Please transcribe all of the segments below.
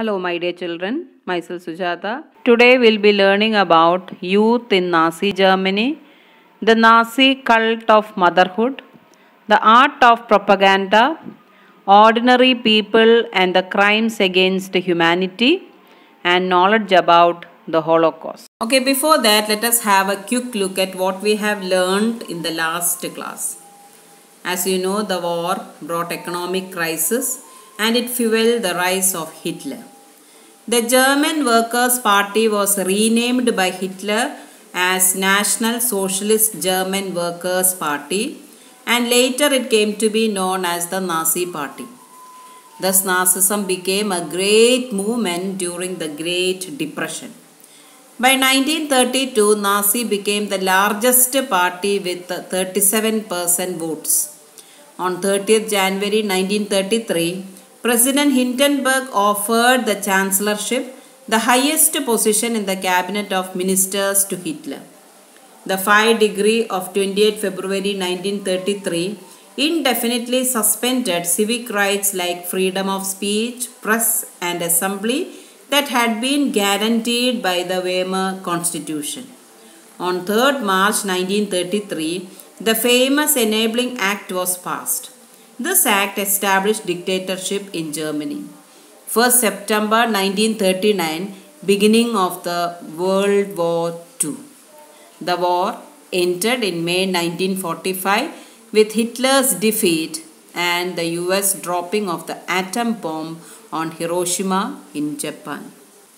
Hello my dear children, myself Sujata. Today we'll be learning about youth in Nazi Germany, the Nazi cult of motherhood, the art of propaganda, ordinary people and the crimes against humanity and knowledge about the Holocaust. Okay, before that let us have a quick look at what we have learned in the last class. As you know, the war brought economic crisis and it fueled the rise of Hitler. The German Workers' Party was renamed by Hitler as National Socialist German Workers' Party and later it came to be known as the Nazi Party. Thus, Nazism became a great movement during the Great Depression. By 1932, Nazi became the largest party with 37% votes. On 30th January 1933, President Hindenburg offered the chancellorship, the highest position in the cabinet of ministers, to Hitler. The 5 degree of 28 February 1933 indefinitely suspended civic rights like freedom of speech, press and assembly that had been guaranteed by the Weimar Constitution. On 3rd March 1933, the famous Enabling Act was passed. This act established dictatorship in Germany. 1st September 1939, beginning of the World War II. The war entered in May 1945 with Hitler's defeat and the US dropping of the atom bomb on Hiroshima in Japan.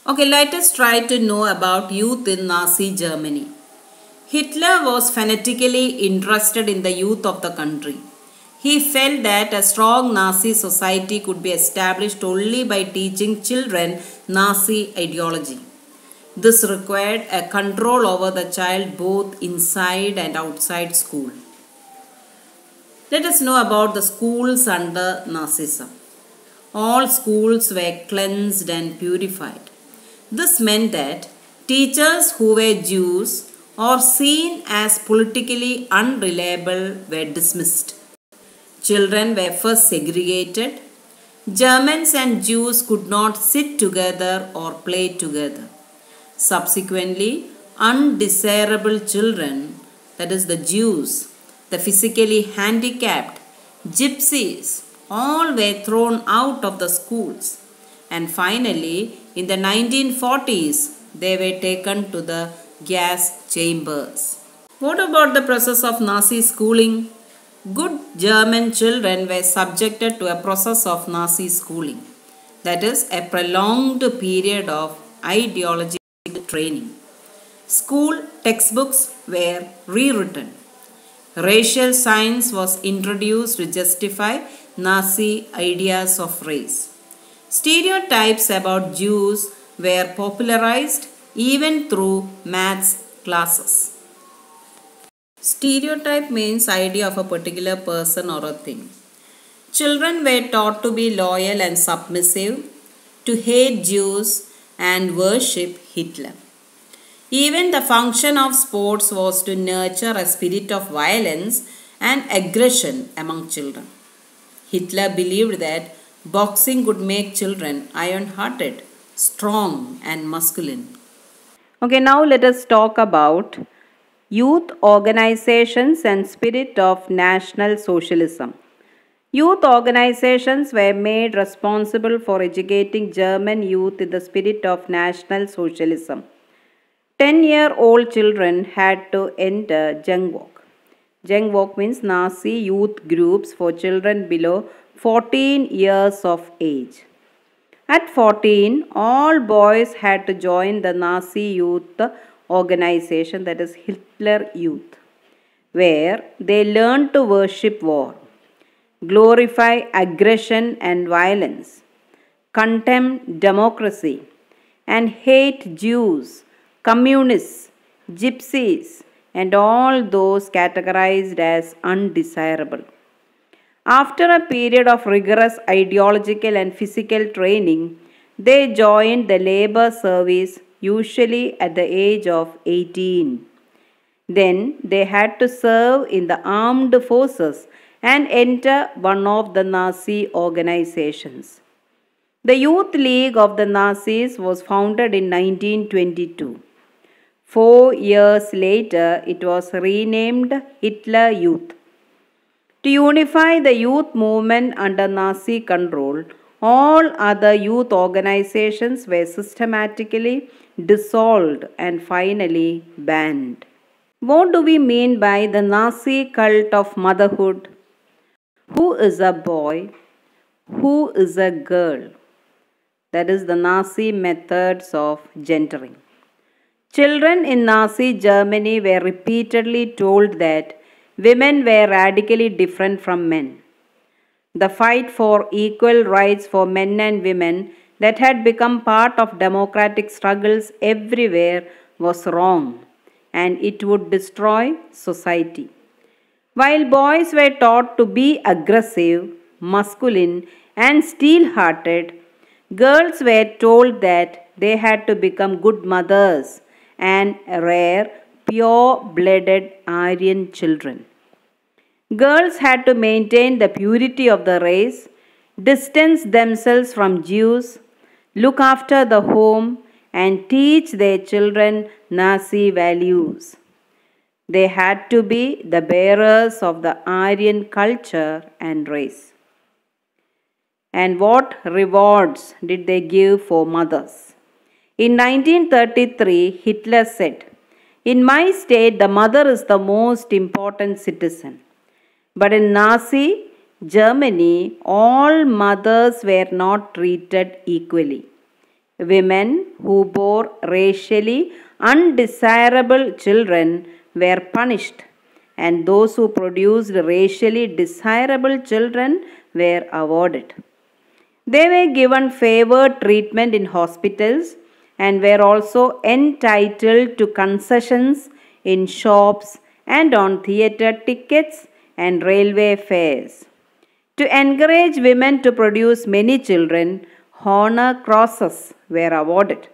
Okay, let us try to know about youth in Nazi Germany. Hitler was fanatically interested in the youth of the country. He felt that a strong Nazi society could be established only by teaching children Nazi ideology. This required a control over the child both inside and outside school. Let us know about the schools under Nazism. All schools were cleansed and purified. This meant that teachers who were Jews or seen as politically unreliable were dismissed. Children were first segregated. Germans and Jews could not sit together or play together. Subsequently, undesirable children, that is the Jews, the physically handicapped, gypsies, all were thrown out of the schools. And finally, in the 1940s, they were taken to the gas chambers. What about the process of Nazi schooling? good German children were subjected to a process of Nazi schooling, that is, a prolonged period of ideological training. School textbooks were rewritten. Racial science was introduced to justify Nazi ideas of race. Stereotypes about Jews were popularized even through maths classes. Stereotype means idea of a particular person or a thing. Children were taught to be loyal and submissive, to hate Jews and worship Hitler. Even the function of sports was to nurture a spirit of violence and aggression among children. Hitler believed that boxing could make children iron hearted, strong, and masculine. Okay, now let us talk about Youth Organizations and Spirit of National Socialism. Youth organizations were made responsible for educating German youth in the spirit of National Socialism. 10 year old children had to enter Jengwok. Jengwok means Nazi youth groups for children below 14 years of age. At 14, all boys had to join the Nazi youth organization that is Hitler Youth, where they learned to worship war, glorify aggression and violence, contemn democracy, and hate Jews, communists, gypsies, and all those categorized as undesirable. After a period of rigorous ideological and physical training, they joined the labor service usually at the age of 18. Then they had to serve in the armed forces and enter one of the Nazi organizations. The Youth League of the Nazis was founded in 1922. Four years later, it was renamed Hitler Youth. To unify the youth movement under Nazi control, all other youth organizations were systematically dissolved, and finally banned. What do we mean by the Nazi cult of motherhood? Who is a boy? Who is a girl? That is the Nazi methods of gendering. Children in Nazi Germany were repeatedly told that women were radically different from men. The fight for equal rights for men and women that had become part of democratic struggles everywhere was wrong and it would destroy society. While boys were taught to be aggressive, masculine, and steel hearted, girls were told that they had to become good mothers and rare, pure blooded Aryan children. Girls had to maintain the purity of the race, distance themselves from Jews, look after the home, and teach their children Nazi values. They had to be the bearers of the Aryan culture and race. And what rewards did they give for mothers? In 1933, Hitler said, In my state, the mother is the most important citizen. But in Nazi Germany, all mothers were not treated equally. Women who bore racially undesirable children were punished, and those who produced racially desirable children were awarded. They were given favored treatment in hospitals and were also entitled to concessions in shops and on theatre tickets and railway fares. To encourage women to produce many children, honor crosses were awarded.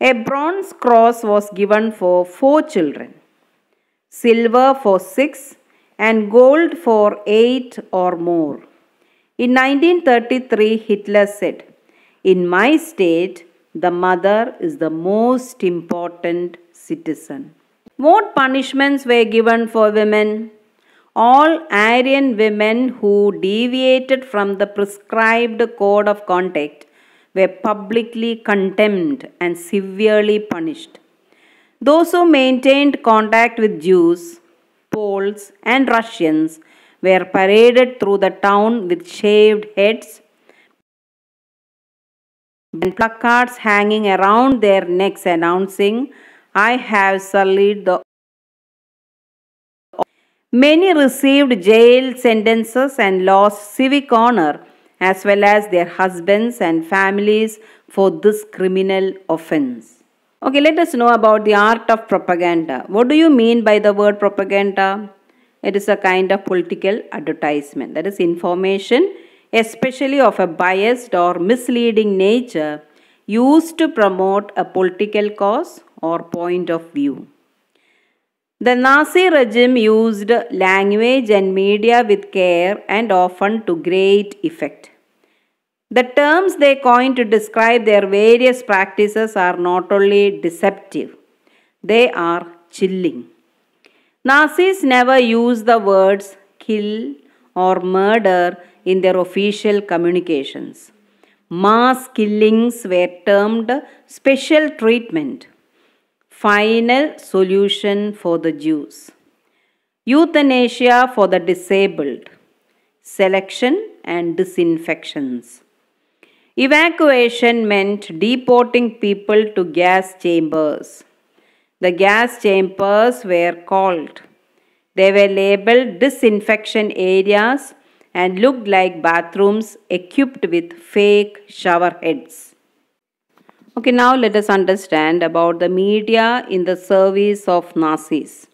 A bronze cross was given for four children, silver for six, and gold for eight or more. In 1933, Hitler said, In my state, the mother is the most important citizen. What punishments were given for women? all Aryan women who deviated from the prescribed code of conduct were publicly condemned and severely punished. Those who maintained contact with Jews, Poles, and Russians were paraded through the town with shaved heads and placards hanging around their necks announcing, I have sullied the Many received jail sentences and lost civic honor as well as their husbands and families for this criminal offense. Okay, let us know about the art of propaganda. What do you mean by the word propaganda? It is a kind of political advertisement, that is, information, especially of a biased or misleading nature, used to promote a political cause or point of view. The Nazi regime used language and media with care and often to great effect. The terms they coined to describe their various practices are not only deceptive, they are chilling. Nazis never used the words kill or murder in their official communications. Mass killings were termed special treatment final solution for the Jews, euthanasia for the disabled, selection and disinfections. Evacuation meant deporting people to gas chambers. The gas chambers were called. They were labeled disinfection areas and looked like bathrooms equipped with fake shower heads. Okay, now let us understand about the media in the service of Nazis.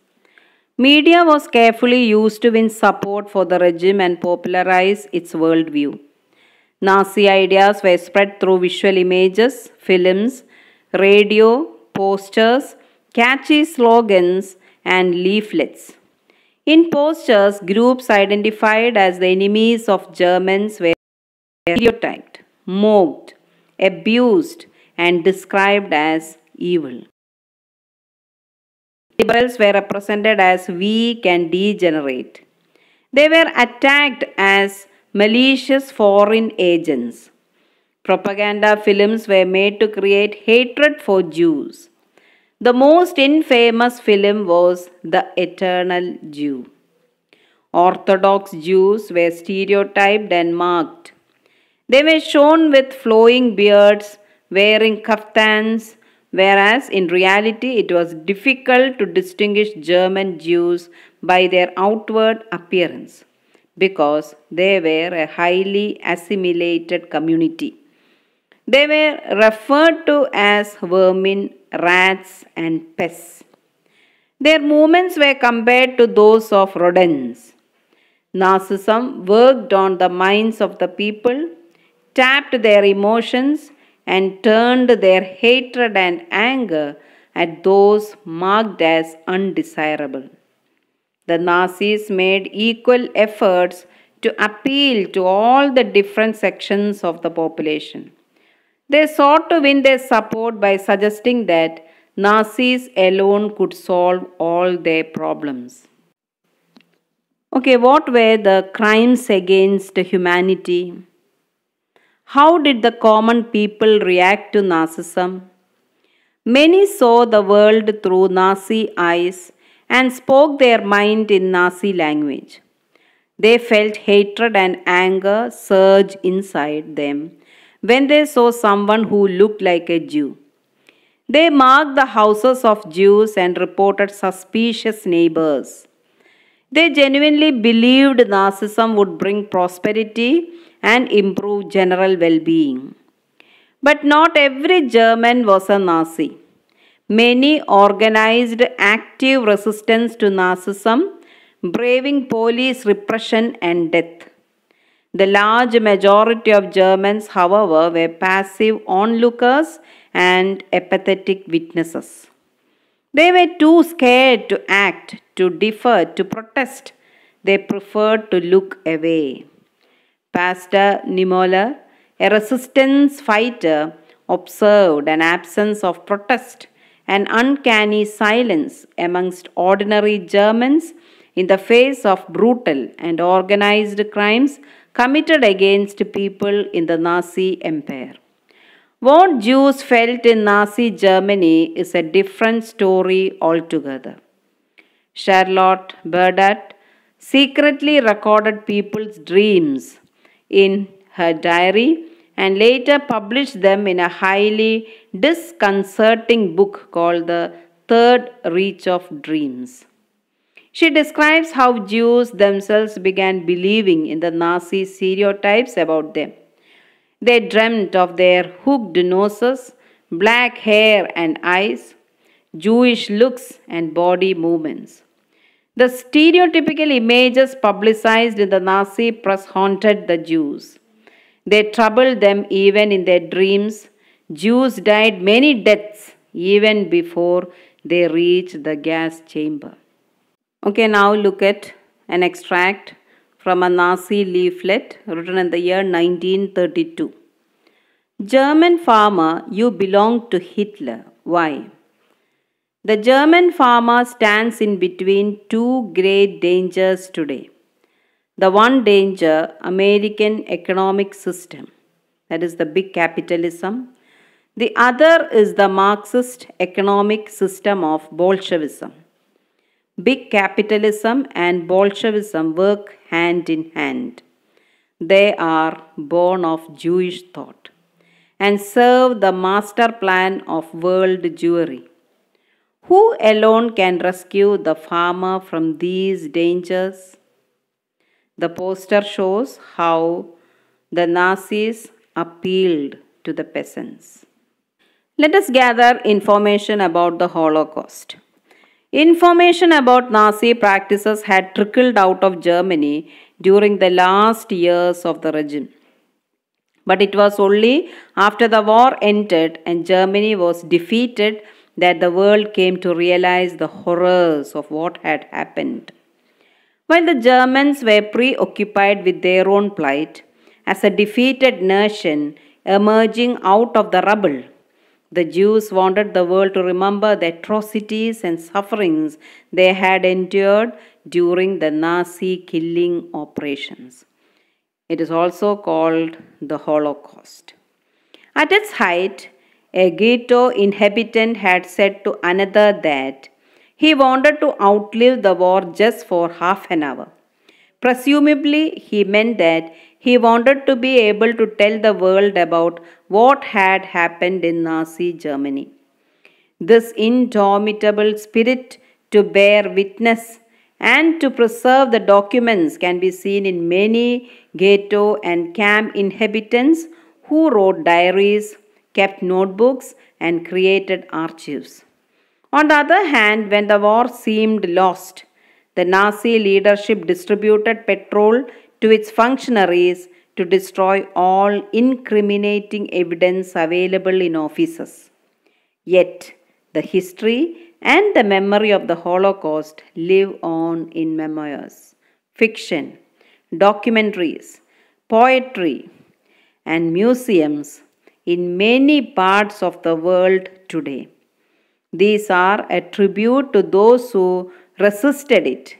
Media was carefully used to win support for the regime and popularize its worldview. Nazi ideas were spread through visual images, films, radio, posters, catchy slogans, and leaflets. In posters, groups identified as the enemies of Germans were stereotyped, mocked, abused, and described as evil. Liberals were represented as weak and degenerate. They were attacked as malicious foreign agents. Propaganda films were made to create hatred for Jews. The most infamous film was The Eternal Jew. Orthodox Jews were stereotyped and marked. They were shown with flowing beards, wearing kaftans, whereas in reality it was difficult to distinguish German Jews by their outward appearance because they were a highly assimilated community. They were referred to as vermin, rats, and pests. Their movements were compared to those of rodents. Narcissism worked on the minds of the people, tapped their emotions, and turned their hatred and anger at those marked as undesirable. The Nazis made equal efforts to appeal to all the different sections of the population. They sought to win their support by suggesting that Nazis alone could solve all their problems. Okay, what were the crimes against humanity? How did the common people react to Nazism? Many saw the world through Nazi eyes and spoke their mind in Nazi language. They felt hatred and anger surge inside them when they saw someone who looked like a Jew. They marked the houses of Jews and reported suspicious neighbors. They genuinely believed Nazism would bring prosperity and improve general well being. But not every German was a Nazi. Many organized active resistance to Nazism, braving police repression and death. The large majority of Germans, however, were passive onlookers and apathetic witnesses. They were too scared to act, to defer, to protest. They preferred to look away. Pastor Nimola, a resistance fighter, observed an absence of protest an uncanny silence amongst ordinary Germans in the face of brutal and organized crimes committed against people in the Nazi Empire. What Jews felt in Nazi Germany is a different story altogether. Charlotte Burdett secretly recorded people's dreams in her diary and later published them in a highly disconcerting book called The Third Reach of Dreams. She describes how Jews themselves began believing in the Nazi stereotypes about them. They dreamt of their hooked noses, black hair and eyes, Jewish looks and body movements. The stereotypical images publicized in the Nazi press haunted the Jews. They troubled them even in their dreams. Jews died many deaths even before they reached the gas chamber. Okay, now look at an extract from a Nazi leaflet written in the year 1932. German farmer, you belong to Hitler. Why? The German farmer stands in between two great dangers today. The one danger, American economic system, that is the big capitalism. The other is the Marxist economic system of Bolshevism. Big capitalism and Bolshevism work hand in hand. They are born of Jewish thought and serve the master plan of world Jewry. Who alone can rescue the farmer from these dangers? The poster shows how the Nazis appealed to the peasants. Let us gather information about the Holocaust. Information about Nazi practices had trickled out of Germany during the last years of the regime. But it was only after the war ended and Germany was defeated that the world came to realize the horrors of what had happened. While the Germans were preoccupied with their own plight, as a defeated nation emerging out of the rubble, the Jews wanted the world to remember the atrocities and sufferings they had endured during the Nazi killing operations. It is also called the Holocaust. At its height, a Ghetto inhabitant had said to another that he wanted to outlive the war just for half an hour. Presumably, he meant that he wanted to be able to tell the world about what had happened in Nazi Germany. This indomitable spirit to bear witness and to preserve the documents can be seen in many ghetto and camp inhabitants who wrote diaries, kept notebooks, and created archives. On the other hand, when the war seemed lost, the Nazi leadership distributed petrol to its functionaries to destroy all incriminating evidence available in offices. Yet, the history and the memory of the Holocaust live on in memoirs, fiction, documentaries, poetry, and museums in many parts of the world today. These are a tribute to those who resisted it,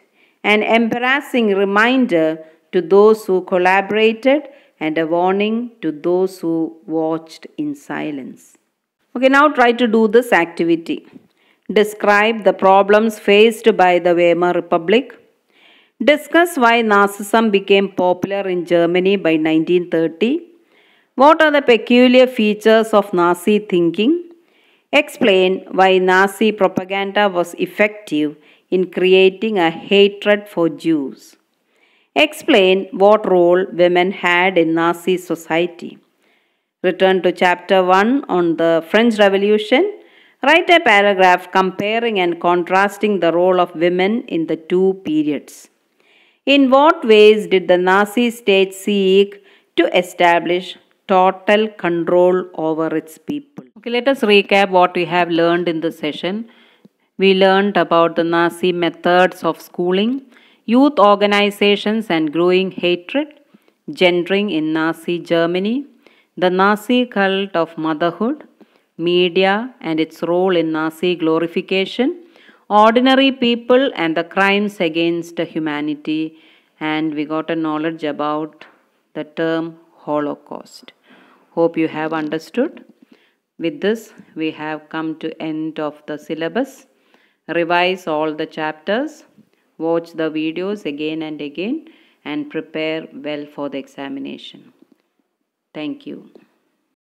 an embarrassing reminder to those who collaborated, and a warning to those who watched in silence. Okay, now try to do this activity. Describe the problems faced by the Weimar Republic. Discuss why Nazism became popular in Germany by 1930 what are the peculiar features of Nazi thinking? Explain why Nazi propaganda was effective in creating a hatred for Jews. Explain what role women had in Nazi society. Return to chapter 1 on the French Revolution. Write a paragraph comparing and contrasting the role of women in the two periods. In what ways did the Nazi state seek to establish total control over its people. Okay, let us recap what we have learned in the session. We learned about the Nazi methods of schooling, youth organizations and growing hatred, gendering in Nazi Germany, the Nazi cult of motherhood, media and its role in Nazi glorification, ordinary people and the crimes against humanity, and we got a knowledge about the term Holocaust. Hope you have understood. With this, we have come to end of the syllabus. Revise all the chapters. Watch the videos again and again and prepare well for the examination. Thank you.